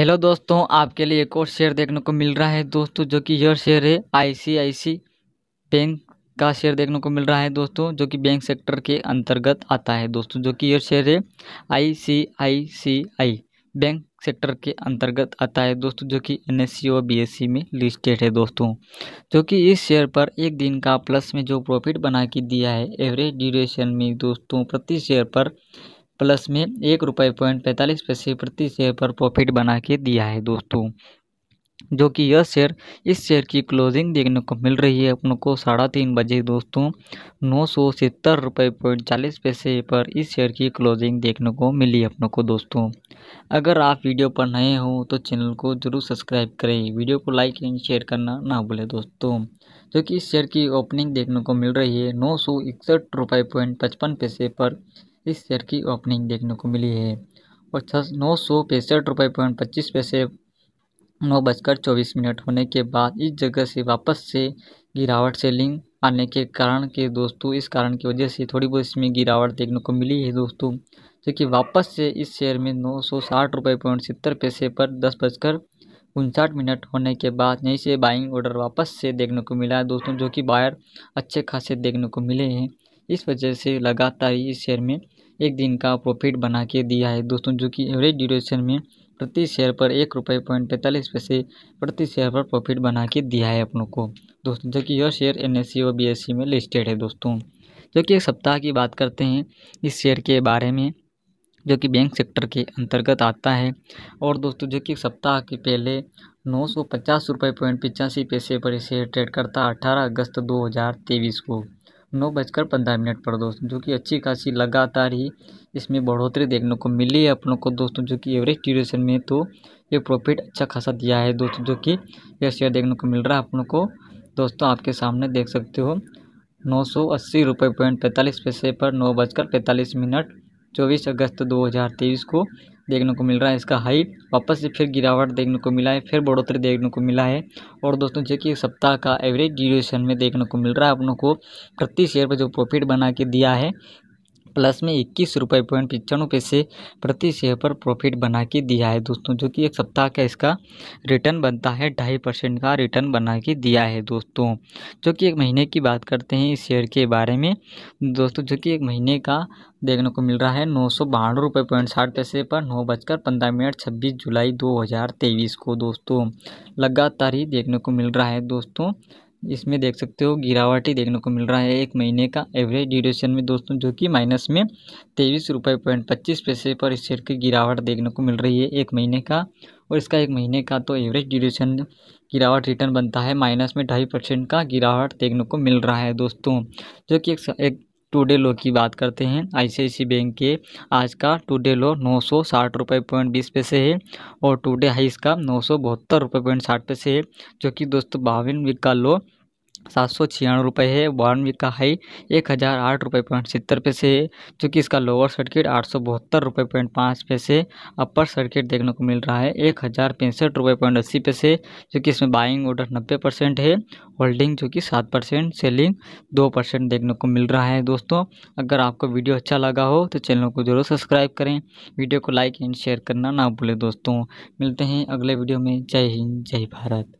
hello दोस्तों आपके लिए एक और शेयर देखने को मिल रहा है दोस्तों जो कि यह शेयर है आईसीआईसी बैंक का शेयर देखने को मिल रहा है दोस्तों जो कि बैंक सेक्टर के अंतर्गत आता है दोस्तों जो कि यह शेयर है आईसीआईसीआई बैंक सेक्टर के अंतर्गत आता है दोस्तों जो कि एन एस और बी में लिस्टेड है दोस्तों जो कि इस शेयर पर एक दिन का प्लस में जो प्रॉफिट बना के दिया है एवरेज ड्यूरेशन में दोस्तों प्रति शेयर पर प्लस में एक रुपये पॉइंट पैंतालीस पैसे प्रति शेयर पर प्रॉफिट बना के दिया है दोस्तों जो कि यह शेयर इस शेयर की क्लोजिंग देखने को मिल रही है अपनों को साढ़ा तीन बजे दोस्तों नौ सौ सत्तर रुपये पॉइंट चालीस पैसे पर इस शेयर की क्लोजिंग देखने को मिली अपनों को दोस्तों अगर आप वीडियो पर नए हो तो चैनल को जरूर सब्सक्राइब करें वीडियो को लाइक एंड शेयर करना ना भूलें दोस्तों जो कि इस शेयर की ओपनिंग देखने को मिल रही है नौ सौ इकसठ रुपये पॉइंट पचपन पैसे पर इस शेयर की ओपनिंग देखने को मिली है और छः नौ सौ पैंसठ रुपये पॉइंट पच्चीस पैसे नौ बजकर चौबीस मिनट होने के बाद इस जगह से वापस से गिरावट सेलिंग आने के कारण के दोस्तों इस कारण की वजह से थोड़ी बहुत इसमें गिरावट देखने को मिली है दोस्तों जो कि वापस से इस शेयर में नौ सौ साठ रुपये पॉइंट सत्तर पैसे पर दस बजकर उनसाठ मिनट होने के बाद यहीं से बाइंग ऑर्डर वापस से देखने को मिला है दोस्तों जो कि बायर अच्छे खासे देखने को मिले हैं इस वजह से लगातार इस शेयर में एक दिन का प्रॉफिट बना के दिया है दोस्तों जो कि एवरेज ड्यूरेशन में प्रति शेयर पर एक रुपये पॉइंट पैंतालीस पैसे प्रति शेयर पर प्रॉफिट बना के दिया है अपनों को दोस्तों जो कि यह शेयर एन e और बी e में लिस्टेड है दोस्तों जो कि एक सप्ताह की बात करते हैं इस शेयर के बारे में जो कि बैंक सेक्टर के अंतर्गत आता है और दोस्तों जो कि सप्ताह के पहले नौ सौ पचास रुपये पॉइंट पिचासी पैसे पर इसे ट्रेड करता अठारह अगस्त दो हज़ार तेईस को नौ बजकर पंद्रह मिनट पर दोस्तों जो कि अच्छी खासी लगातार ही इसमें बढ़ोतरी देखने को मिली है अपनों को दोस्तों जो कि एवरेज ड्यूरेशन में तो ये प्रॉफिट अच्छा खासा दिया है दोस्तों जो कि यह शेयर देखने को मिल रहा है अपनों को दोस्तों आपके सामने देख सकते हो नौ सौ अस्सी रुपये पॉइंट पैंतालीस पैसे पर नौ बजकर पैंतालीस मिनट चौबीस अगस्त दो हज़ार तेईस को देखने को मिल रहा है इसका हाइट वापस से फिर गिरावट देखने को मिला है फिर बढ़ोतरी देखने को मिला है और दोस्तों जो कि सप्ताह का एवरेज ड्यूरेशन में देखने को मिल रहा है अपनों को प्रति शेयर पर जो प्रॉफिट बना के दिया है प्लस में इक्कीस रुपये पॉइंट पिचानवे पैसे प्रति शेयर पर प्रॉफिट बना के दिया है दोस्तों जो कि एक सप्ताह का इसका रिटर्न बनता है ढाई परसेंट का रिटर्न बना के दिया है दोस्तों जो कि एक महीने की बात करते हैं इस शेयर के बारे में दोस्तों जो कि एक महीने का देखने को मिल रहा है नौ सौ बानवे रुपये पॉइंट साठ पैसे पर नौ बजकर पंद्रह मिनट छब्बीस जुलाई दो हज़ार तेईस को दोस्तों लगातार ही देखने को मिल रहा है दोस्तों इसमें देख सकते हो गिरावट ही देखने को मिल रहा है एक महीने का एवरेज ड्यूरेशन में दोस्तों जो कि माइनस में तेईस रुपये पॉइंट पच्चीस पैसे पर इस शेयर की गिरावट देखने को मिल रही है एक महीने का और इसका एक महीने का तो एवरेज ड्यूरेशन गिरावट रिटर्न बनता है माइनस में ढाई परसेंट का गिरावट देखने को मिल रहा है दोस्तों जो कि एक, एक टुडे लो की बात करते हैं आई बैंक के आज का टुडे लो नौ सौ साठ रुपये पॉइंट बीस पैसे है और टुडे हाइस का नौ सौ बहत्तर रुपये पॉइंट साठ पैसे है जो कि दोस्तों बावन वीक का लो सात सौ छियानवे रुपये है वीक का हाई एक हज़ार आठ रुपये पॉइंट सत्तर पैसे है जो कि इसका लोअर सर्किट आठ सौ बहत्तर रुपये पॉइंट पाँच पैसे अपर सर्किट देखने को मिल रहा है एक हज़ार पैंसठ रुपये पॉइंट अस्सी पैसे जो कि इसमें बाइंग ऑर्डर नब्बे परसेंट है होल्डिंग जो कि सात परसेंट सेलिंग दो परसेंट देखने को मिल रहा है दोस्तों अगर आपको वीडियो अच्छा लगा हो तो चैनल को जरूर सब्सक्राइब करें वीडियो को लाइक एंड शेयर करना ना भूलें दोस्तों मिलते हैं अगले वीडियो में जय हिंद जय भारत